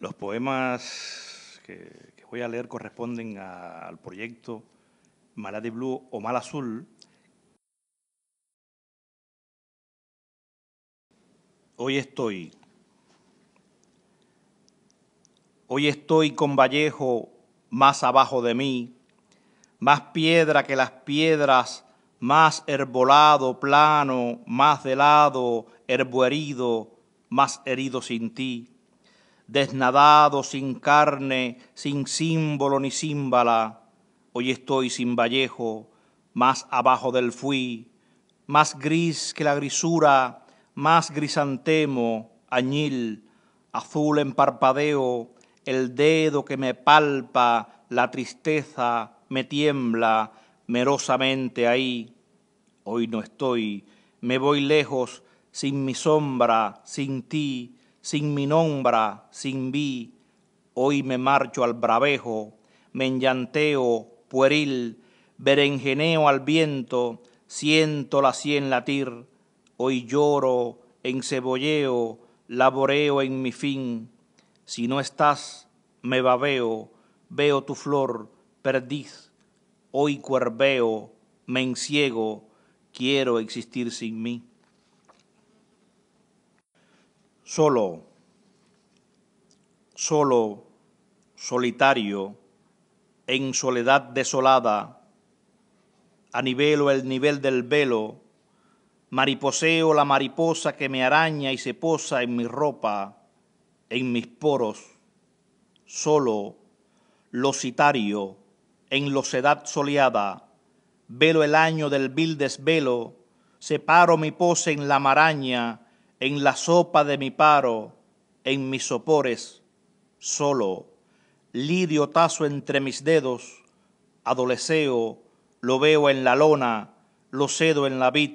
Los poemas que, voy a leer corresponden al proyecto Malade Blue o Mal Azul. Hoy estoy. Hoy estoy con Vallejo más abajo de mí, más piedra que las piedras, más herbolado, plano, más de lado, más herido sin ti desnadado, sin carne, sin símbolo ni símbala. Hoy estoy sin vallejo, más abajo del fui, más gris que la grisura, más grisantemo, añil, azul en parpadeo, el dedo que me palpa, la tristeza me tiembla merosamente ahí. Hoy no estoy, me voy lejos, sin mi sombra, sin ti, sin mi nombra, sin vi, hoy me marcho al bravejo, me enllanteo, pueril, berenjeneo al viento, siento la cien latir, hoy lloro, encebolleo, laboreo en mi fin. Si no estás, me babeo, veo tu flor, perdiz, hoy cuerveo, me enciego, quiero existir sin mí solo, solo, solitario, en soledad desolada, a o el nivel del velo, mariposeo la mariposa que me araña y se posa en mi ropa, en mis poros, solo, lositario, en losedad soleada, velo el año del vil desvelo, separo mi pose en la maraña, en la sopa de mi paro, en mis sopores, solo, lidio tazo entre mis dedos, adoleceo, lo veo en la lona, lo cedo en la vid,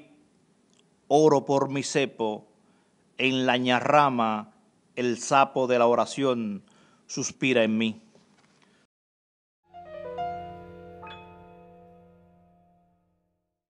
oro por mi cepo, en la ñarrama, el sapo de la oración suspira en mí.